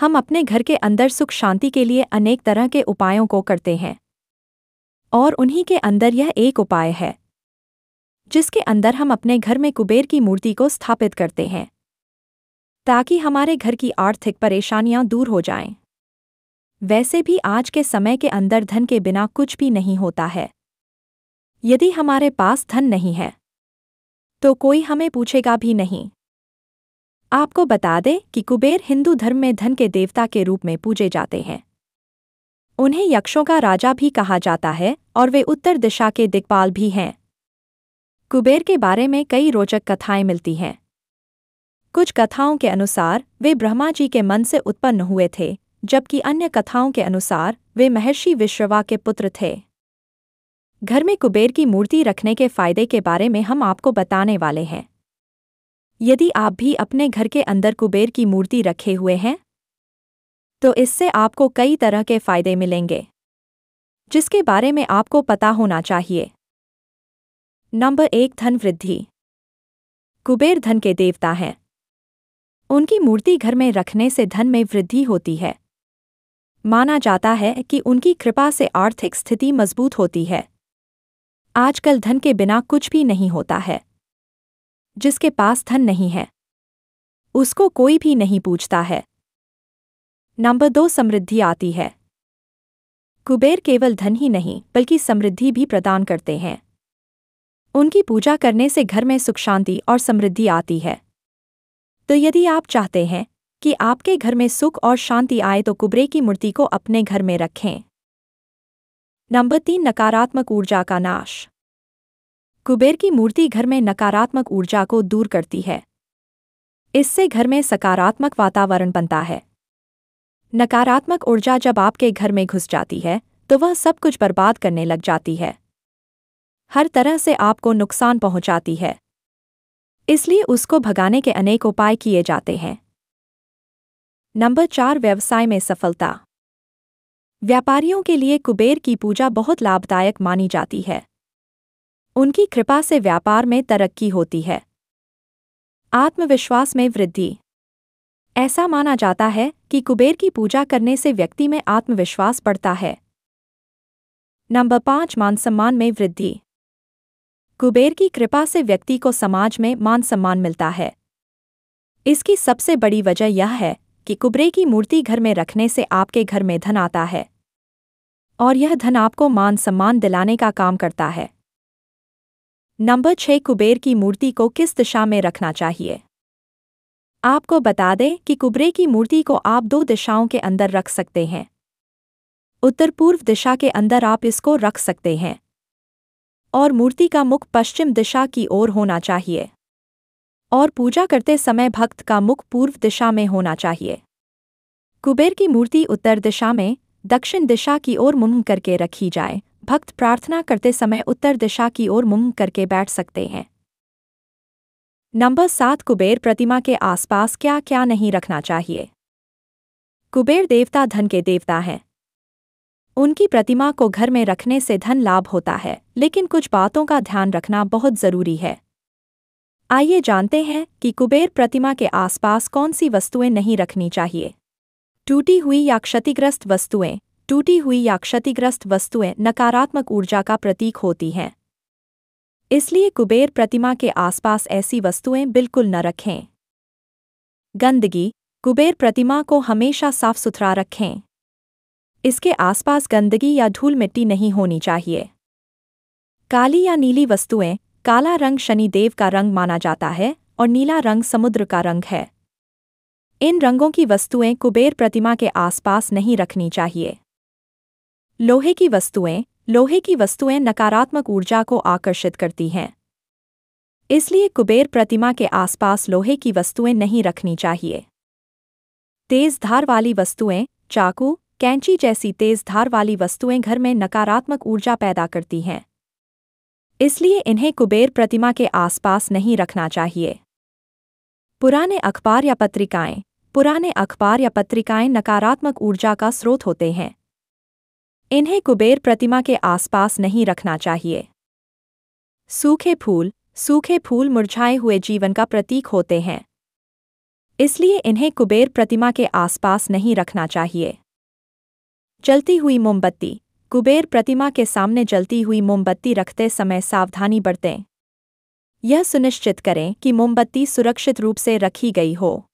हम अपने घर के अंदर सुख शांति के लिए अनेक तरह के उपायों को करते हैं और उन्हीं के अंदर यह एक उपाय है जिसके अंदर हम अपने घर में कुबेर की मूर्ति को स्थापित करते हैं ताकि हमारे घर की आर्थिक परेशानियां दूर हो जाएं। वैसे भी आज के समय के अंदर धन के बिना कुछ भी नहीं होता है यदि हमारे पास धन नहीं है तो कोई हमें पूछेगा भी नहीं आपको बता दें कि कुबेर हिंदू धर्म में धन के देवता के रूप में पूजे जाते हैं उन्हें यक्षों का राजा भी कहा जाता है और वे उत्तर दिशा के दिग्पाल भी हैं कुबेर के बारे में कई रोचक कथाएं मिलती हैं कुछ कथाओं के अनुसार वे ब्रह्मा जी के मन से उत्पन्न हुए थे जबकि अन्य कथाओं के अनुसार वे महर्षि विश्ववा के पुत्र थे घर में कुबेर की मूर्ति रखने के फायदे के बारे में हम आपको बताने वाले हैं यदि आप भी अपने घर के अंदर कुबेर की मूर्ति रखे हुए हैं तो इससे आपको कई तरह के फायदे मिलेंगे जिसके बारे में आपको पता होना चाहिए नंबर एक धन वृद्धि कुबेर धन के देवता हैं उनकी मूर्ति घर में रखने से धन में वृद्धि होती है माना जाता है कि उनकी कृपा से आर्थिक स्थिति मजबूत होती है आजकल धन के बिना कुछ भी नहीं होता है जिसके पास धन नहीं है उसको कोई भी नहीं पूछता है नंबर दो समृद्धि आती है कुबेर केवल धन ही नहीं बल्कि समृद्धि भी प्रदान करते हैं उनकी पूजा करने से घर में सुख शांति और समृद्धि आती है तो यदि आप चाहते हैं कि आपके घर में सुख और शांति आए तो कुबरे की मूर्ति को अपने घर में रखें नंबर तीन नकारात्मक ऊर्जा का नाश कुबेर की मूर्ति घर में नकारात्मक ऊर्जा को दूर करती है इससे घर में सकारात्मक वातावरण बनता है नकारात्मक ऊर्जा जब आपके घर में घुस जाती है तो वह सब कुछ बर्बाद करने लग जाती है हर तरह से आपको नुकसान पहुंचाती है इसलिए उसको भगाने के अनेक उपाय किए जाते हैं नंबर चार व्यवसाय में सफलता व्यापारियों के लिए कुबेर की पूजा बहुत लाभदायक मानी जाती है उनकी कृपा से व्यापार में तरक्की होती है आत्मविश्वास में वृद्धि ऐसा माना जाता है कि कुबेर की पूजा करने से व्यक्ति में आत्मविश्वास बढ़ता है नंबर पांच मान सम्मान में वृद्धि कुबेर की कृपा से व्यक्ति को समाज में मान सम्मान मिलता है इसकी सबसे बड़ी वजह यह है कि कुबरे की मूर्ति घर में रखने से आपके घर में धन आता है और यह धन आपको मान सम्मान दिलाने का काम करता है नंबर छः कुबेर की मूर्ति को किस दिशा में रखना चाहिए आपको बता दें कि कुबरे की मूर्ति को आप दो दिशाओं के अंदर रख सकते हैं उत्तर पूर्व दिशा के अंदर आप इसको रख सकते हैं और मूर्ति का मुख पश्चिम दिशा की ओर होना चाहिए और पूजा करते समय भक्त का मुख पूर्व दिशा में होना चाहिए कुबेर की मूर्ति उत्तर दिशा में दक्षिण दिशा की ओर मुंह करके रखी जाए भक्त प्रार्थना करते समय उत्तर दिशा की ओर मुंह करके बैठ सकते हैं नंबर सात कुबेर प्रतिमा के आसपास क्या क्या नहीं रखना चाहिए कुबेर देवता धन के देवता हैं उनकी प्रतिमा को घर में रखने से धन लाभ होता है लेकिन कुछ बातों का ध्यान रखना बहुत ज़रूरी है आइए जानते हैं कि कुबेर प्रतिमा के आसपास कौन सी वस्तुएं नहीं रखनी चाहिए टूटी हुई या क्षतिग्रस्त वस्तुएं टूटी हुई या क्षतिग्रस्त वस्तुएं नकारात्मक ऊर्जा का प्रतीक होती हैं इसलिए कुबेर प्रतिमा के आसपास ऐसी वस्तुएं बिल्कुल न रखें गंदगी कुबेर प्रतिमा को हमेशा साफ सुथरा रखें इसके आसपास गंदगी या धूल मिट्टी नहीं होनी चाहिए काली या नीली वस्तुएं काला रंग शनिदेव का रंग माना जाता है और नीला रंग समुद्र का रंग है इन रंगों की वस्तुएं कुबेर प्रतिमा के आसपास नहीं रखनी चाहिए लोहे की वस्तुएं लोहे की वस्तुएं नकारात्मक ऊर्जा को आकर्षित करती हैं इसलिए कुबेर प्रतिमा के आसपास लोहे की वस्तुएं नहीं रखनी चाहिए तेज धार वाली वस्तुएं चाकू कैंची जैसी तेज धार वाली वस्तुएं घर में नकारात्मक ऊर्जा पैदा करती हैं इसलिए इन्हें कुबेर प्रतिमा के आसपास नहीं रखना चाहिए पुराने अखबार या पत्रिकाएं पुराने अखबार या पत्रिकाएं नकारात्मक ऊर्जा का स्रोत होते हैं इन्हें कुबेर प्रतिमा के आसपास नहीं रखना चाहिए सूखे फूल सूखे फूल मुरझाए हुए जीवन का प्रतीक होते हैं इसलिए इन्हें कुबेर प्रतिमा के आसपास नहीं रखना चाहिए जलती हुई मोमबत्ती कुबेर प्रतिमा के सामने जलती हुई मोमबत्ती रखते समय सावधानी बरतें यह सुनिश्चित करें कि मोमबत्ती सुरक्षित रूप से रखी गई हो